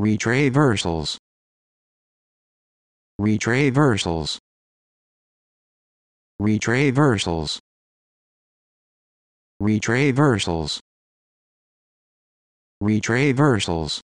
retraversals retraversals retraversals retraversals retraversals